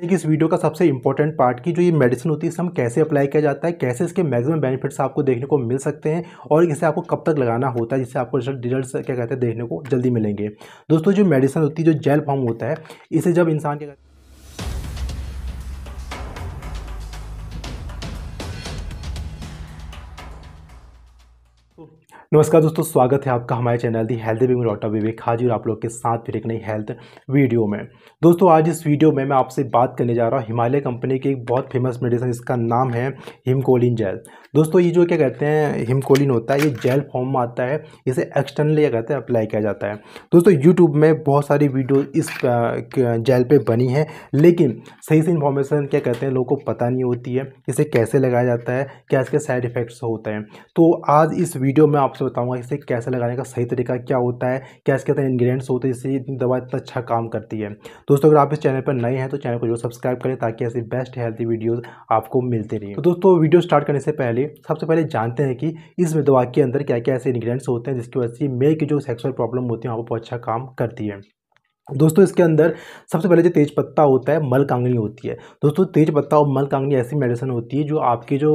देखिए इस वीडियो का सबसे इंपॉर्टेंट पार्ट की जो ये मेडिसिन होती है इसमें हम कैसे अप्लाई किया जाता है कैसे इसके मैक्सिमम बेनिफिट्स आपको देखने को मिल सकते हैं और इसे आपको कब तक लगाना होता है जिससे आपको रिजल्ट क्या कहते हैं देखने को जल्दी मिलेंगे दोस्तों जो मेडिसिन होती है जो जेल फॉर्म होता है इसे जब इंसान क्या कहते हैं नमस्कार दोस्तों स्वागत है आपका हमारे channel the health beam doctor Vivek Haji और आप लोग के साथ फिर एक नई हेल्थ वीडियो में दोस्तों आज इस वीडियो में मैं आपसे बात करने जा रहा हूँ हिमालय कंपनी के एक बहुत फेमस मेडिसिन इसका नाम है हिमकोलिन जेल दोस्तों ये जो क्या कहते हैं हिमकोलिन होता है ये जेल फॉर्म में आता है इसे एक्सटर्नली क्या कहते हैं अप्लाई किया जाता है दोस्तों यूट्यूब में बहुत सारी वीडियो इस जेल पे बनी है लेकिन सही से इन्फॉर्मेशन क्या कहते हैं लोगों को पता नहीं होती है इसे कैसे लगाया जाता है क्या इसके साइड इफ़ेक्ट्स होते हैं तो आज इस वीडियो में आपसे बताऊँगा इसे कैसे लगाने का सही तरीका क्या होता है क्या इसके अंदर इन्ग्रीडियंट्स होते हैं इससे दवा इतना अच्छा काम करती है दोस्तों अगर आप इस चैनल पर नए हैं तो चैनल को जरूर सब्सक्राइब करें ताकि ऐसी बेस्ट हेल्थी वीडियोज़ आपको मिलती रही तो दोस्तों वीडियो स्टार्ट करने से पहले सबसे पहले जानते हैं कि इस दवा के अंदर क्या क्या ऐसे इंग्रेडिएंट्स होते हैं जिसकी वजह से मेल की जो सेक्सुअल प्रॉब्लम होती है वहाँ पर अच्छा काम करती है दोस्तों इसके अंदर सबसे पहले जो तेज पत्ता होता है मल कांगनी होती है दोस्तों तेज पत्ता और मल कांगनी ऐसी मेडिसिन होती है जो आपके जो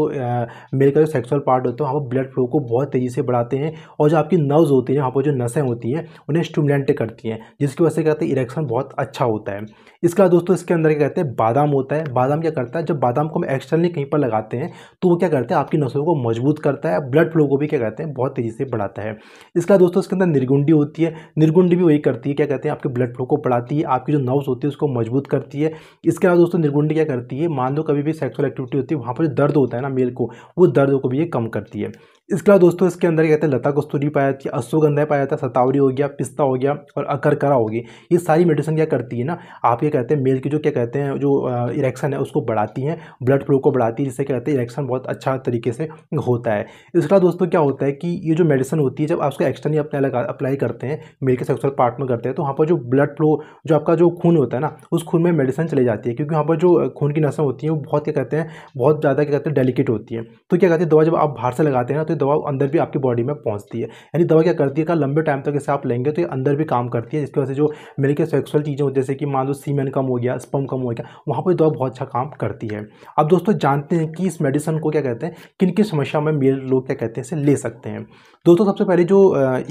मेल का जो सेक्सुअल पार्ट होता है वहाँ पर ब्लड फ्लो को बहुत तेज़ी से बढ़ाते हैं और जो आपकी नर्व्स होती हैं वहाँ पर जो नसें होती हैं उन्हें स्टूमलेंट करती हैं जिसकी वजह से कहते हैं इरेक्शन बहुत अच्छा होता है इसका दोस्तों इसके अंदर क्या कहते हैं बादाम होता है बादाम क्या करता है जब बादाम को हम एक्सटर्नली कहीं पर लगाते हैं तो वो क्या करते हैं आपकी नसों को मजबूत करता है ब्लड फ्लो को भी क्या कहते हैं बहुत तेज़ी से बढ़ाता है इसका दोस्तों इसके अंदर निर्गुंडी होती है निर्गुंडी भी वही करती है क्या कहते हैं आपके ब्लड घाटों को बढ़ाती है आपकी जो नर्व्स होती है उसको मजबूत करती है इसके अलावा दोस्तों निर्गुंडी क्या करती है मान लो कभी भी सेक्सुअल एक्टिविटी होती है वहाँ पर जो दर्द होता है ना मेल को वो दर्द को भी ये कम करती है इसके अलावा दोस्तों इसके अंदर कहते हैं लता कस्तूरी पाया जाती है अश्वगंधा पाया जाता है सतावरी हो गया पिस्ता हो गया और अकरकरा हो गई ये सारी मेडिसिन क्या करती है ना आप ये कहते हैं मेल की जो क्या कहते हैं जो इरेक्शन है उसको बढ़ाती हैं ब्लड फ्लो को बढ़ाती है जिससे कहते हैं इरेक्शन बहुत अच्छा तरीके से होता है इसके अलावा दोस्तों क्या होता है कि ये जो मेडिसिन होती है जब आप उसको एक्सटर्नली अपने अप्लाई करते हैं मेल के सेक्सुअल पार्ट में करते हैं तो वहाँ पर जो ब्लड ब्लड फ्लो जो आपका जो खून होता है ना उस खून में मेडिसिन चली जाती है क्योंकि वहाँ पर जो खून की नसें होती हैं वो बहुत क्या कहते हैं बहुत ज़्यादा क्या कहते हैं डेलिकेट होती है तो क्या कहते हैं दवा जब आप बाहर से लगाते हैं ना तो दवा अंदर भी आपकी बॉडी में पहुँचती है यानी दवा क्या करती है क्या लंबे टाइम तक इसे आप लेंगे तो ये अंदर भी काम करती है जिसकी वजह से जो मेरे के सेक्सुअल चीज़ें होती जैसे कि मान लो सीमेन कम हो गया स्पम कम हो गया वहाँ पर दवा बहुत अच्छा काम करती है अब दोस्तों जानते हैं कि इस मेडिसिन को क्या कहते हैं किन किन समस्या में मेल लोग क्या कहते हैं इसे ले सकते हैं दोस्तों सबसे पहले जो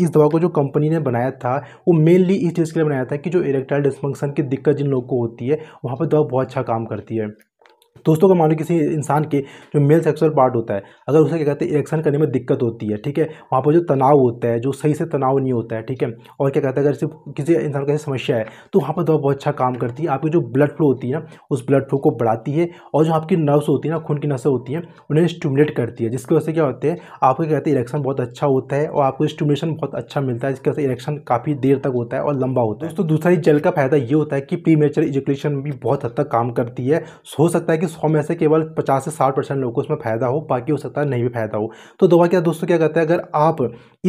इस दवा को जो कंपनी ने बनाया था वो मेनली इस चीज़ के लिए बनाया था कि जो इरेक्टाइल डिस्फंक्शन की दिक्कत जिन लोगों को होती है वहाँ पर दवा तो बहुत अच्छा काम करती है दोस्तों का मान लो किसी इंसान के जो मेल सेक्सुअल पार्ट होता है अगर उसे क्या कहते हैं इरेक्शन करने में दिक्कत होती है ठीक है वहाँ पर जो तनाव होता है जो सही से तनाव नहीं होता है ठीक है और क्या कहते हैं अगर सिर्फ किसी इंसान का समस्या है तो वहाँ पर दवा तो बहुत अच्छा काम करती है आपकी जो ब्लड फ्लो होती है ना उस ब्लड फ्लो को बढ़ाती है और जो आपकी नर्व्स होती है ना खून की नसें होती हैं उन्हें स्टूमुलेट करती है जिसकी वजह से क्या होते हैं आपको क्या कहते हैं इरेक्शन बहुत अच्छा होता है और आपको स्टिमुलेशन बहुत अच्छा मिलता है जिसकी वजह से इरेक्शन काफ़ी देर तक होता है और लंबा होता है दोस्तों दूसरा ही जल का फायदा ये होता है कि प्री मेचर एजुकेशन भी बहुत हद तक काम करती है हो सकता है कि सौ में से केवल पचास से साठ परसेंट लोगों को इसमें फ़ायदा हो बाकी हो सकता है नहीं भी फायदा हो तो दवा क्या दोस्तों क्या कहते हैं अगर आप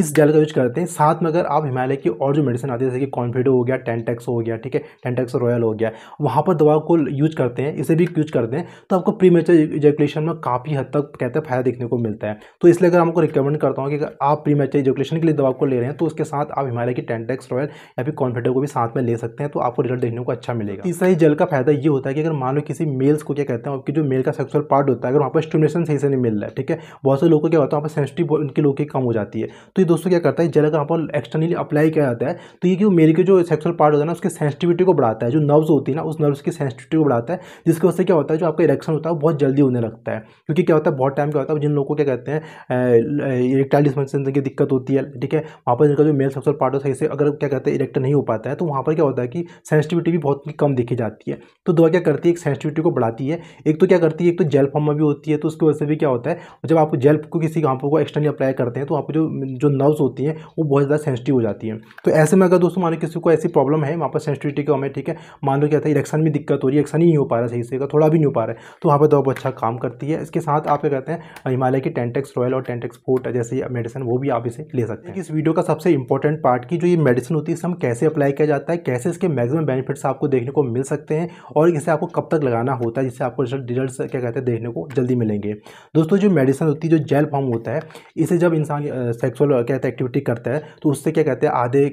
इस जेल का यूज करते हैं साथ में अगर आप हिमालय की और जो मेडिसिन आती है जैसे कि कॉन्फिडो हो गया टेंटेक्स हो गया ठीक है टेंटेक्स रॉयल हो गया वहाँ पर दवा को यूज करते हैं इसे भी यूज करते हैं तो आपको प्री मेचर इजेकुलेशन में काफ़ी हद तक कहते हैं फ़ायदा देखने को मिलता है तो इसलिए अगर आपको रिकमेंड करता हूँ कि अगर आप प्री मेचर इजेकुलेशन के लिए दवा को ले रहे हैं तो उसके साथ आप हिमालय की टेंटेक्स रॉयल या फिर कॉन्फिडो को भी साथ में ले सकते हैं तो आपको रिजल्ट देखने को अच्छा मिलेगा तीसरा ही जेल का फायदा ये होता है कि अगर मान लो किसी मेल्स को क्या कहते कहते हैं आपकी जो मेल का सेक्सुअल पार्ट होता है अगर वहाँ पर स्टिमुलेशन सही से नहीं मिल रहा है ठीक है बहुत से लोगों को क्या होता है वहाँ पर सेंसिटिव उनकी लोग की कम हो जाती है तो ये दोस्तों क्या करता है जल अगर वहाँ पर एक्सटर्नली अप्लाई किया जाता है तो ये क्यों मेल के जो सेक्सुअल पार्ट होता है ना उसकी सेंसिटिविटी को बढ़ाता है जो नर्व्स होती है ना उस नर्व्स की सेंसिटिविटी को बढ़ाता है जिसकी वजह से क्या होता है जो आपका इरेक्शन होता है बहुत जल्दी होने लगता है क्योंकि क्या होता है बहुत टाइम क्या होता है जिन लोगों को क्या कहते हैं इरेक्टाइल डिस्फंक्शन की दिक्कत होती है ठीक है वहाँ पर जिनका जो मेल सेक्सुअल पार्ट होता है सही से अगर क्या कहते हैं इरेक्ट नहीं हो पाता है तो वहाँ पर क्या होता है कि सेंसिटिविटी भी बहुत कम देखी जाती है तो दवा क्या करती है एक सेंसिटिविटी को बढ़ाती है एक तो क्या करती है एक तो जेल फॉर्म में भी होती है तो उसकी वजह से भी क्या होता है जब आप जेल को किसी घापों को एक्सटर्नली अप्लाई करते हैं तो आपको जो जो नर्व्स होती हैं वो बहुत ज़्यादा सेंसिटिव हो जाती है तो ऐसे में अगर दोस्तों मानो किसी को ऐसी प्रॉब्लम है वहाँ पर सेंसिटिविटी का हमें ठीक है मान लो क्या था इलेक्शन में दिक्कत हो रही है इलेक्शन ही नहीं हो पा रहा सही से थोड़ा भी नहीं हो पा रहा है तो वहाँ पर दवा तो अच्छा काम करती है इसके साथ आप क्या कहते हैं हिमालय की टेंटेक्स रॉयल और टेंटेक्स फोर्ट जैसे मेडिसिन वो भी आप इसे ले सकते हैं इस वीडियो का सबसे इंपॉर्टेंट पार्ट की जो ये मेडिसिन होती है इसमें कैसे अप्लाई किया जाता है कैसे इसके मैक्सिमम बेनिफिट्स आपको देखने को मिल सकते हैं और इसे आपको कब तक लगाना होता है जिससे आपको आपको रिजल्ट रिजल्ट क्या कहते हैं देखने को जल्दी मिलेंगे दोस्तों जो मेडिसिन होती है जो जेल फॉर्म होता है इसे जब इंसान सेक्सुअल क्या कहते हैं एक्टिविटी करता है तो उससे क्या कहते हैं आधे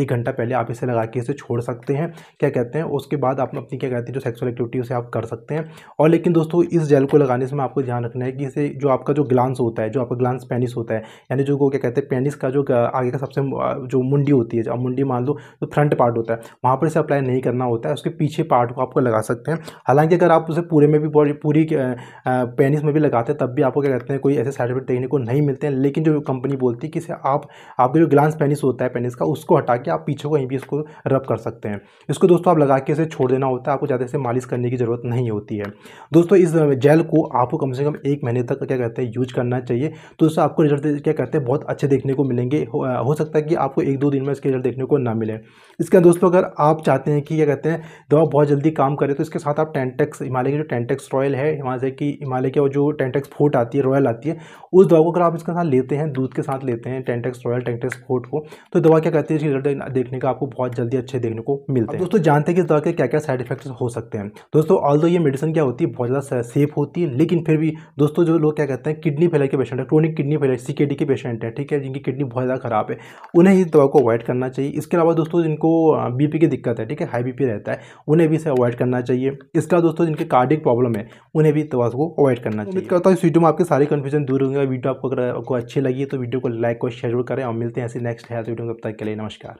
एक घंटा पहले आप इसे लगा के इसे छोड़ सकते हैं क्या कहते हैं उसके बाद आप अपनी क्या कहते हैं जो सेक्सुअल एक्टिविटी उसे आप कर सकते हैं और लेकिन दोस्तों इस जेल को लगाने से आपको ध्यान रखना है कि इसे जो आपका जो ग्लांस होता है जो आपका ग्लांस पेनिस होता है यानी जो क्या कहते हैं पेनिस का जो आगे का सबसे जो मुंडी होती है जो मुंडी मान लो जो फ्रंट पार्ट होता है वहाँ पर इसे अप्लाई नहीं करना होता है उसके पीछे पार्ट को आपको लगा सकते हैं हालांकि अगर आप उसे पूरे में में भी पूरी पेनिस में भी लगाते हैं तब भी आपको क्या करते हैं कोई ऐसे साइड इफेक्ट देखने को नहीं मिलते हैं लेकिन जो कंपनी बोलती है कि आप आपका जो ग्लांस पेनिस होता है पेनिस का उसको हटा के आप पीछे कहीं भी इसको रब कर सकते हैं इसको दोस्तों आप लगा के इसे छोड़ देना होता है आपको ज़्यादा से मालिश करने की ज़रूरत नहीं होती है दोस्तों इस जेल को आपको कम से कम एक महीने तक क्या कहते हैं यूज करना चाहिए तो उससे आपको रिजल्ट क्या कहते हैं बहुत अच्छे देखने को मिलेंगे हो, हो सकता है कि आपको एक दो दिन में इसके रिजल्ट देखने को ना मिले इसके दोस्तों अगर आप चाहते हैं कि क्या कहते हैं दवा बहुत जल्दी काम करे तो इसके साथ आप टेंटेक्स हिमालय की जो टेंट टेंटेक्स रॉयल है वहाँ से कि हिमालय के जो टेंटेक्स फोर्ट आती है रॉयल आती है उस दवा को अगर आप इसके साथ लेते हैं दूध के साथ लेते हैं टेंटेक्स रॉयल टेंटेक्स फोर्ट को तो दवा क्या कहती है रिजल्ट देखने का आपको बहुत जल्दी अच्छे देखने को मिलते हैं दोस्तों जानते हैं कि इस दवा के क्या क्या साइड इफेक्ट्स हो सकते हैं दोस्तों ऑल ये मेडिसिन क्या होती है बहुत ज़्यादा सेफ होती है लेकिन फिर भी दोस्तों जो लोग क्या कहते हैं किडनी फेलर के पेशेंट है क्रोनिक किडनी फेलर सी के पेशेंट हैं ठीक है जिनकी किडनी बहुत ज़्यादा खराब है उन्हें इस दवा को अवॉइड करना चाहिए इसके अलावा दोस्तों जिनको बीपी की दिक्कत है ठीक है हाई बीपी रहता है उन्हें भी इसे अवॉइड करना चाहिए इसका दोस्तों जिनके कार्डिक प्रॉब्लम प्रॉब्लम है उन्हें भी तवा को अवॉइड करना चाहिए उम्मीद करता हूँ इस वीडियो में आपके सारे कन्फ्यूजन दूर होंगे वीडियो आपको अगर आपको अच्छी लगी तो वीडियो को लाइक और शेयर करें और मिलते हैं ऐसे नेक्स्ट है वीडियो में तब तक के लिए नमस्कार